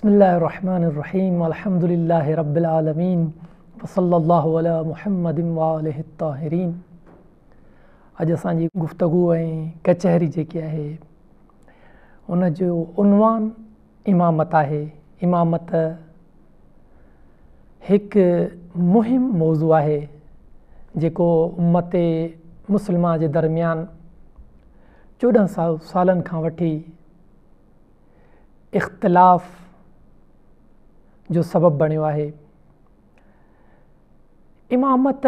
بسم الله الرحمن الرحيم والحمد لله رب العالمين وصلى الله على محمد وآله الطاهرين اج اسان جي گفتگو اي کچهري جي آهي ان جو عنوان امامت آهي امامت هڪ مهم موضوع آهي جيڪو امت مسلمان جي درميان 14 سالن کان وٺي اختلاف जो सबबु बणियो आहे इमामत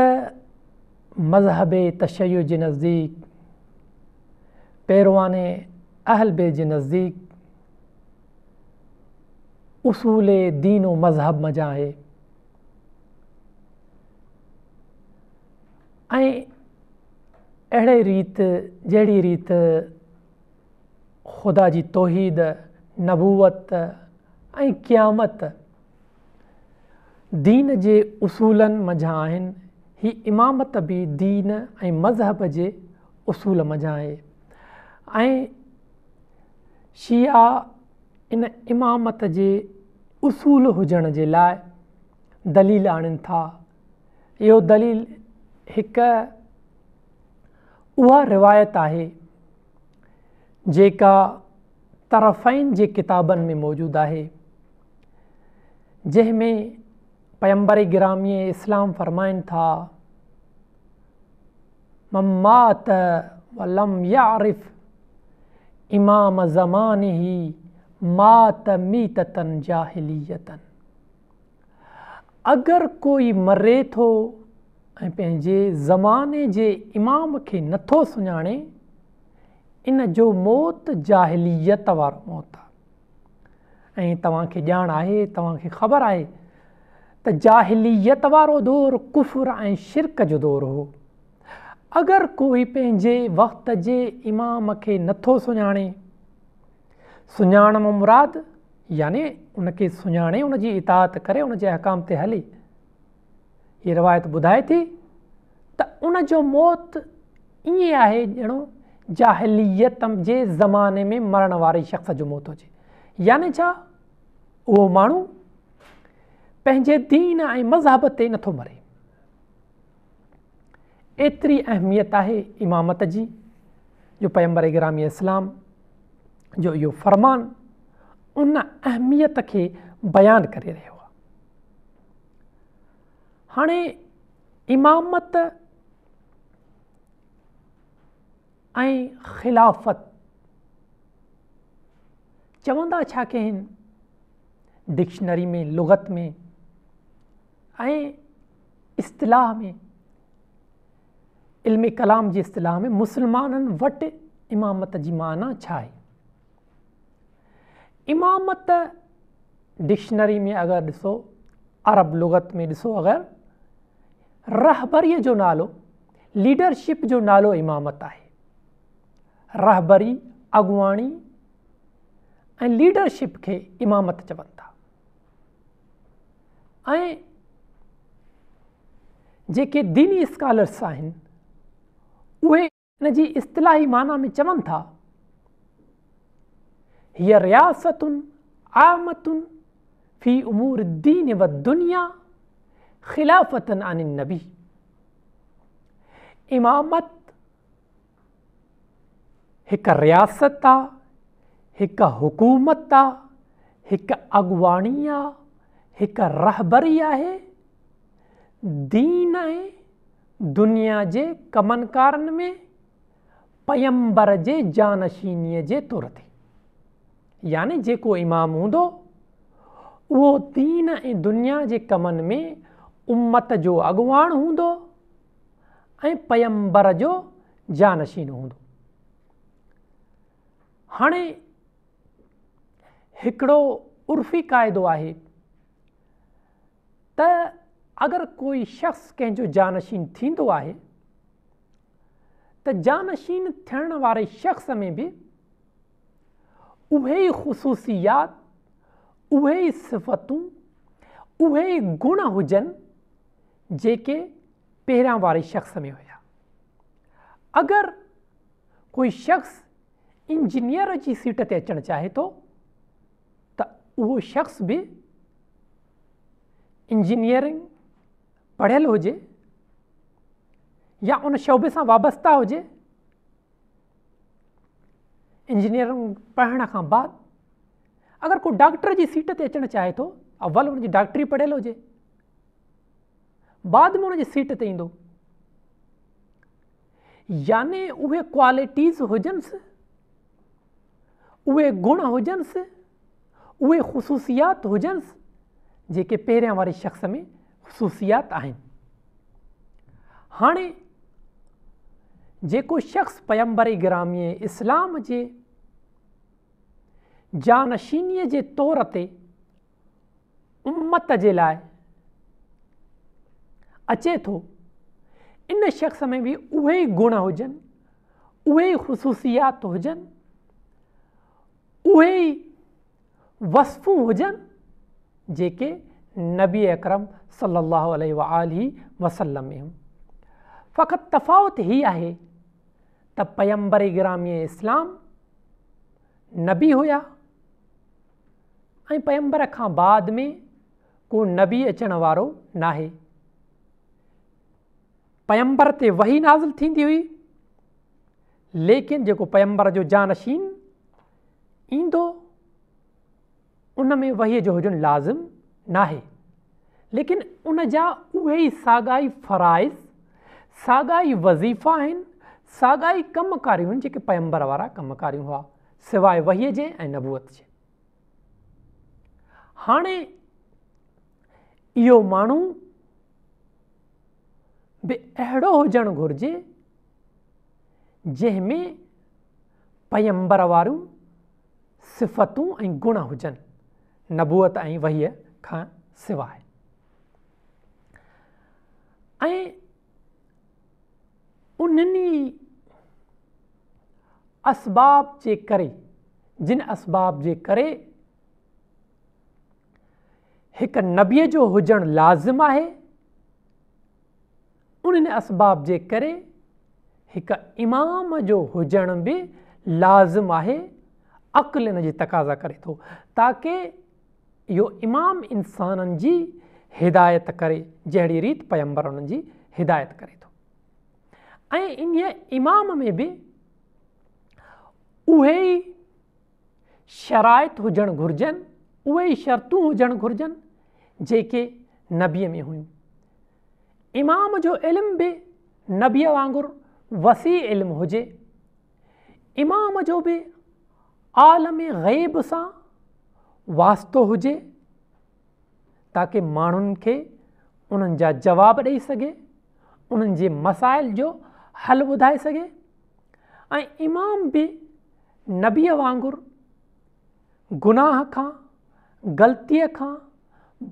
मज़हब तशहिर जे नज़दीक पैरवाने अहलबे जे नज़दीक उसूल दीनो मज़हब मज़ा आहे ऐं अहिड़े रीति जहिड़ी रीति ख़ुदा जी तोहीद नबूअत ऐं क़ियामति दीन जे उसूलनि मजा आहिनि ही इमामत बि दीन ऐं मज़हब जे उसूल मजा आहे ऐं शिया इन इमामत जे उसूलु हुजण जे लाइ दलिल आणनि था इहो दलील हिक उहा रिवायत आहे जेका तरफ़ाइन जे किताबनि में मौजूदु आहे जंहिं पैम्बर ग्रामी इस्लाम फरमाइन था मम्मात वलम यारिफ इमाम ज़मान ही मात मीतन जाहिलियतन अगरि कोई मरे तो ज़माने जे इमाम के नो सुे इन जो मौत जाहिलियत वारो मौत आहे ऐं तव्हांखे ॼाण आहे तव्हांखे ख़बर आहे त जाहिलियत वारो दौरु कुफुर ऐं शिरक जो दौरु हो अगरि कोई पंहिंजे वक़्त जे इमाम खे नथो सुञाणे सुञाणम मुराद याने उनखे सुञाणे उनजी इताद करे उन जे हकाम ते हले हीअ रिवायत ॿुधाए थी त उन जो मौति ईअं आहे ॼणो जाहिलियत जे ज़माने में मरण वारे शख़्स जो मौत हुजे याने छा उहो माण्हू पंहिंजे दीन ऐं मज़हब ते नथो मरे एतिरी अहमियत आहे इमामत जी जो पैम्बर ग्रामी इस्लाम जो इहो फ़रमान उन अहमियत खे बयानु करे रहियो आहे हाणे इमामत ऐं ख़िलाफ़त चवंदा छा कनि डिक्शनरी में लुगत में ऐं इस्तलाह में इल्म कलाम जी इस्तलाह में मुस्लमाननि वटि इमामत जी माना छा आहे इमामत डिक्शनरी में अगरि ॾिसो अरब लुगत में ॾिसो अगरि रहबरीअ जो नालो लीडरशिप जो नालो इमामति आहे रहबरी अॻुवाणी ऐं लीडरशिप खे इमामति चवनि था ऐं जेके दीनी स्कॉलर्स आहिनि उहे इन जी इस्तलाही माना में चवनि था हीअ रियासतुनि आमतुनि फी उमूर दीन व दुनिया ख़िलाफ़तन आन नबी इमामत हिकु रियासत आहे हिकु हुकूमत आहे हिकु अॻुवाणी आहे हिकु रहबरी आहे दीनय दुनिया जे कमन कारण में पयंबर जे जानशीन जे तौर ते यानी जेको इमाम हों वो दीन ए दुनिया जे कम में उम्मत जो अॻुवाण हों पयंबर जो जानशीन हों हाणे हिकिड़ो उर्फ़ी कायद है अगरि कोई शख़्स कंहिंजो जानशीन थींदो आहे त जानशीन थियण वारे शख़्स में बि उहे ई ख़ुशूसियात उहे ई सिफ़तूं उहे ई गुण हुजनि जेके पहिरियां वारे शख़्स में हुया अगरि कोई शख़्स इंजीनियर जी सीट ते अचणु चाहे थो त उहो शख़्स बि इंजीनियरिंग पढ़ियल हुजे या उन शोबे सां वाबस्ता हुजे इंजीनियरिंग पढ़ण खां बाद अगरि को डॉक्टर जी सीट ते अचणु चाहे थो अवल हुनजी डॉक्टरी पढ़ियलु हुजे बाद में हुनजी सीट ते ईंदो याने उहे क्वालिटीज़ हुजनिस उहे गुण हुजनसि उहे ख़ुशूसियात हुजनसि जेके पहिरियां वारे शख़्स में خصوصیات आहिनि हाणे जेको शख़्स पयम्बर ग्रामी ऐं इस्लाम जे जानशीनीअ जे तौर ते उम्मत जे लाइ अचे थो इन शख़्स में बि उहे ई गुण हुजनि उहे ई ख़ुशूसियात हुजनि उहे ई वस्तफ़ू हुजनि जेके نبی اکرم صلی اللہ علیہ وآلہ وسلم فقط تفاوت ہی آئے تب پیمبر اگرامی اسلام نبی ہویا ہمیں پیمبر اکھاں بعد میں کو نبی اچنوارو نہ ہے پیمبر تے وہی نازل تھی دی ہوئی لیکن جے کو پیمبر جو جانشین این دو انہ میں وہی جو حجن لازم नाहे लेकिन उन जा उहे ई साॻाई फराइज़ साॻा ई वज़ीफ़ा आहिनि साॻाई कमकारियूं आहिनि जेके पयम्बर वारा कमकारियूं हुआ सवाइ वहीअ जे ऐं नबुअत जे हाणे इहो माण्हू बि अहिड़ो हुजणु घुरिजे जंहिंमें पयम्बर वारियूं सिफ़तूं ऐं गुण हुजनि नबुअत ऐं खां सवाइ असबाब जे करे जिन असबाब जे करे जो हुजणु लाज़िम है उन्हनि असबाब जे करे इमाम जो होजन भी लाज़िम है अकल इन तक़ाज़ा करे तो ताकि इहो इमाम इंसाननि जी हिदायत करे जहिड़ी रीति पैंबर उन्हनि जी हिदायत करे थो ऐं इन्हीअ इमाम में बि उहे ई शराइतु हुजणु घुरिजनि उहे ई शर्तू हुजणु घुर्जनि जेके नबीअ में हुयूं इमाम जो इल्मु बि नबीअ वांगुरु वसी इल्मु हुजे इमाम जो बि आलम ग़ैब सां वास्तो हुए ताकि मानुन के उन्हनि जवाब ॾेई सके उन मसाइल जो हल बुधा सके इमाम भी नबी वांगुर गुनाह का गलती का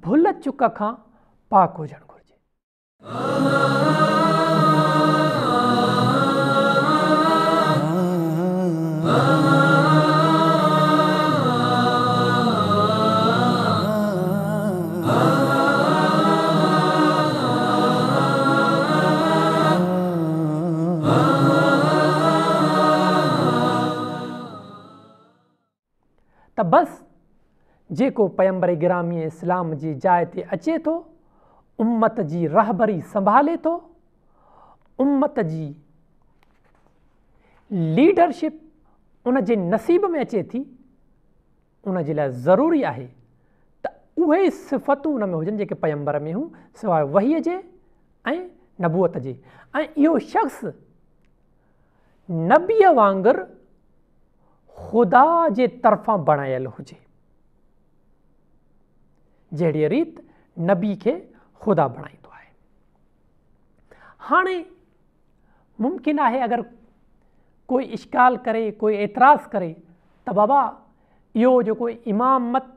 भुल चुक का पाक होजन घुर्जे जेको पयम्बर ग्रामी ऐं इस्लाम जी जाइ ते अचे थो उम्मत जी रहबरी संभाले थो उम्मत जी लीडरशिप उन जे नसीब में अचे थी उनजे लाइ ज़रूरी आहे त उहे सिफ़तूं उन में हुजनि जेके पयम्बर में हुयूं सवाइ वहीअ जे ऐं नबूअत जे ऐं इहो शख़्स नबीअ वांगुरु ख़ुदा जे तरफ़ां बणायलु हुजे जहिड़ी रीति नबी खे ख़ुदा बणाईंदो आहे हाणे मुम्किनु आहे अगरि कोई इश्काल करे कोई एतिराज़ु करे त बाबा इहो जेको इमामत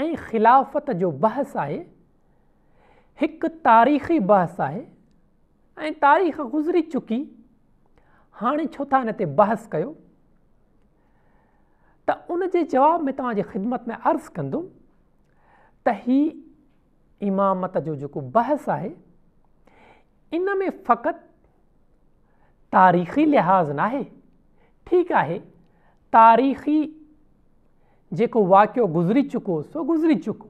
ऐं ख़िलाफ़त जो बहसु आहे हिकु तारीख़ी बहसु आहे ऐं तारीख़ गुज़री चुकी हाणे छो था हिन ते बहसु कयो त उनजे जवाब में तव्हांजी ख़िदमत में अर्ज़ु कंदुमि ही इमामत जो जो बहस है इन में फकत तारीख़ी लिहाज़ ना है ठीक है तारीख़ी जो वाक्य गुज़री चुको सो गुज़री चुको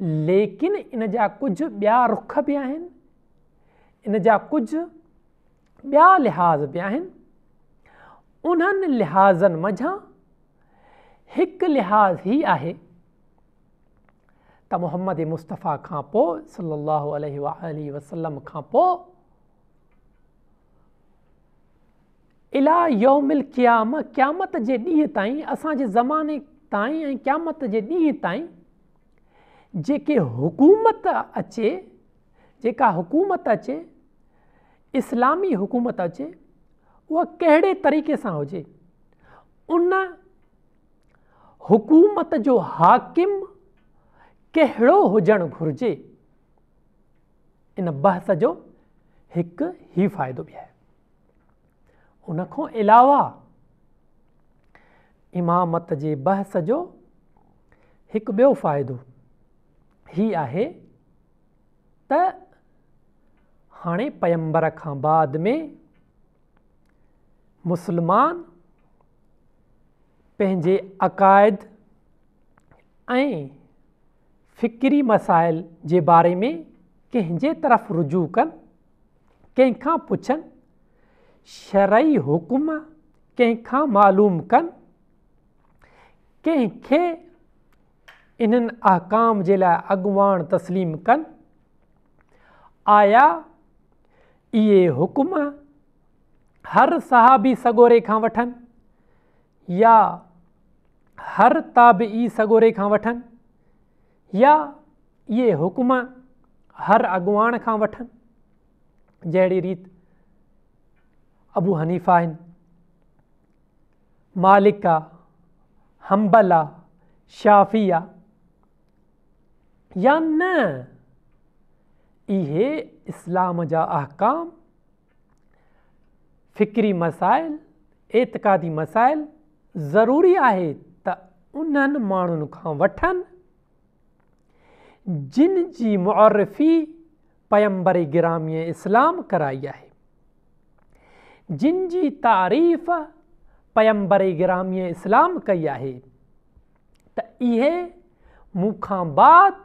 लेकिन इन जा कुझु रुख भी आहिनि इन जा कुझु लिहाज़ भी आहिनि लिहाजन लिहाज़नि एक लिहाज़ ही है त मोहम्मद मुस्तफ़ा खां सलाहु अलि वसलम खां पोइ इला योमिल क़याम क़यामत जे ॾींहं ताईं असांजे ज़माने ताईं ऐं क़यामत जे ॾींहं जेके हुकूमत अचे जेका हुकूमत अचे इस्लामी हुकूमत अचे वह कहिड़े तरीक़े से होकूमत उन हुकूमत जो हाकिम कहिड़ो हुजण घुरिजे इन बहस जो हिकु ई फ़ाइदो बि आहे उनखां अलावा इमामत जे बहस जो हिकु ॿियो फ़ाइदो ई आहे त हाणे पयंबर खां बाद में मुसलमान पंहिंजे अक़ाइद ऐं फ़िकिरी मसाइल जे बारे में कंहिंजे तरफ़ु रुजू कनि कंहिंखां पुछनि शरई हुकुम कंहिंखां मालूम कनि कंहिंखे इन्हनि आकाम जे लाइ अॻुवाण तस्लीम कनि आया इहे हुकुम हर सहाबी सगोरे खां वठनि या हर ताब सगोरे खां वठनि या इहे हुकुम हर अॻुआ खां वठनि जहिड़ी रीत अबू हनीफ़ा आहिनि मालिक आहे हंबल आहे शाफ़ी आहे या न इहे इस्लाम जा अहकाम फ़िक्री मसाइल एतक़ादी मसाइल ज़रूरी आहे त उन्हनि माण्हुनि खां वठनि जिन जी मुआरफ़ी पयंबर ग्रामीअ इस्लाम कराई आहे जिन जी तारीफ़ पयंबर ग्रामीअ इस्लाम कई आहे त इहे मूंखां बात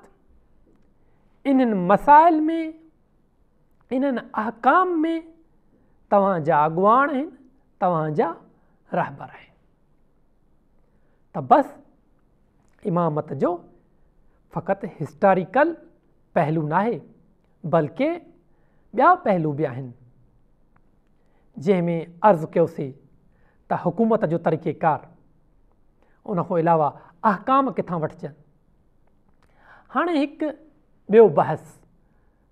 इन्हनि मसाइल में इन्हनि अहकाम में तव्हांजा अॻवान आहिनि तव्हांजा रहबर आहिनि त बसि इमामत जो फ़क़ति हिस्टोरिकल पहलू नाहे बल्कि ॿिया पहलू बि आहिनि जंहिंमें अर्ज़ु कयोसीं त हुकूमत जो तरीक़ेकार उन खां अलावा अहकाम किथां वठिजनि हाणे हिकु ॿियो बहस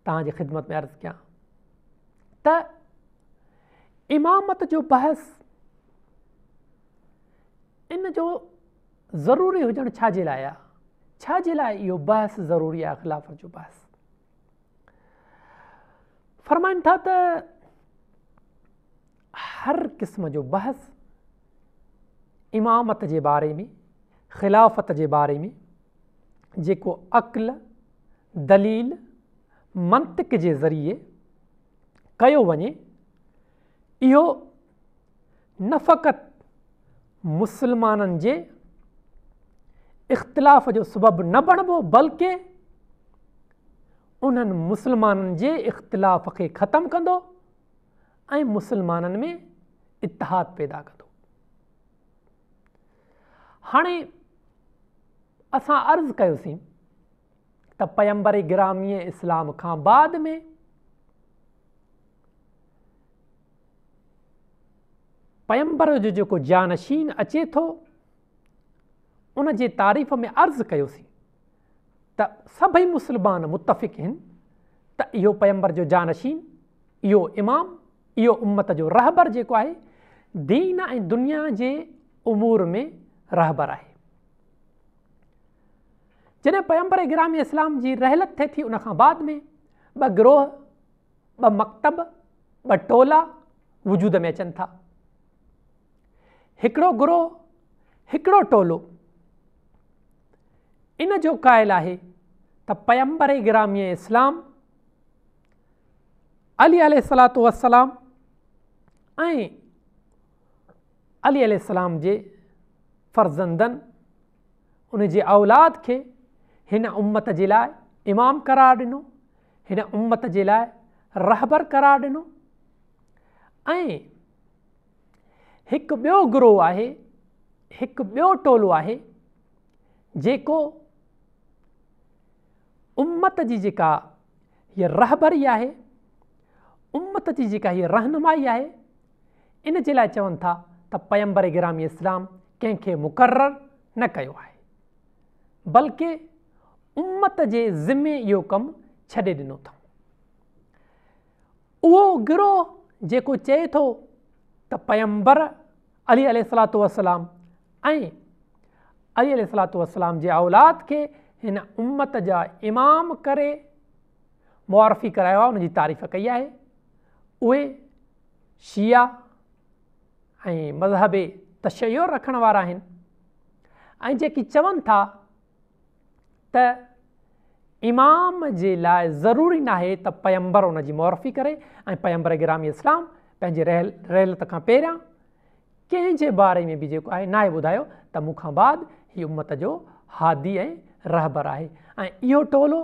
तव्हांजे ख़िदमत में अर्ज़ु कयां त इमामत जो बहस इन जो ज़रूरी हुजणु छाजे लाइ आहे جي لاءِ इहो بحث ज़रूरी आहे ख़िलाफ़त जो बहस फ़रमाइनि था त हर क़िस्म जो बहस इमामत जे बारे में ख़िलाफ़त जे बारे में जेको अक़ल दलील मंतिक जे ज़रिए कयो वञे इहो نفقت मुसलमाननि जे इख़्तिलाफ़ जो सबबु न बणिबो बल्कि उन्हनि मुसलमाननि जे इख़्तिलाफ़ खे ख़तमु कंदो ऐं मुसलमाननि में इतिहादु पैदा कंदो हाणे असां अर्ज़ु कयोसीं त पयंबर ग्रामीय इस्लाम खां बाद में جو जो जेको जानशीन अचे थो उन जे तारीफ़ में अर्ज़ु कयोसीं त सभई मुसलमान मुतफ़िक़ आहिनि त इहो पैम्बर जो जानशीन इहो इमाम इहो उम्मत जो रहबर जेको आहे दीन ऐं दुनिया जे उमूर में रहबर आहे जॾहिं पैंबर ग्रामी इस्लाम जी रहलत थिए थी उन बाद में ॿ गिरोह ॿ मकतब ॿ टोला वजूद में अचनि था हिकिड़ो ग्रोह हिकिड़ो टोलो इन जो क़हि आहे त पैम्बर ग्रामी इस्लाम अली अलातो व ऐं अली सलाम जे फर्ज़ंदनि उन जे औलाद खे हिन उमत जे लाइ इमामु करार ॾिनो हिन उमत जे लाइ रहबर करार ॾिनो ऐं हिकु ॿियो गुरुह आहे हिकु ॿियो टोलो आहे जेको उमत जी जेका हीअ रहबरी आहे उम्मत जी जेका हीअ रहनुमाई आहे इन जे लाइ चवनि था त पैंबर गिरामी इस्लाम कंहिंखे मुक़ररु न कयो आहे बल्कि उमत जे ज़िमे इहो कमु छॾे ॾिनो अथऊं उहो गिरोह जेको चए थो त पैंबर अली अली सलातलाम ऐं सलातो वसलाम जे औलाद खे हिन उम्मत जा इमाम करे मुआरफ़ी करायो आहे उन तारीफ़ कई आहे उहे शीया ऐं मज़हब तश्यूर रखण वारा आहिनि ऐं जेकी चवनि था त इमाम जे लाइ ज़रूरी न त पयम्बर मुआरफ़ी करे ऐं ग्रामी इस्लाम पंहिंजे रहल रहलत खां पहिरियां कंहिं बारे में बि जेको आहे नाहे ॿुधायो त मूंखां बाद हीअ उमत जो हादी ऐं रहबर आहे ऐं इहो टोलो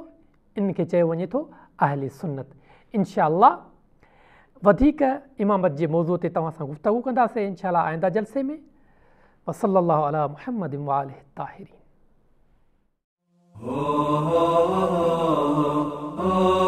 इनखे चयो वञे थो अहिल सुनत इनशा वधीक इमामत जे मौज़ूअ ते तव्हां सां गुफ़्तगु कंदासीं इनशा आईंदा जलसे में वसल ताहिरी Oh, oh, oh, oh, oh.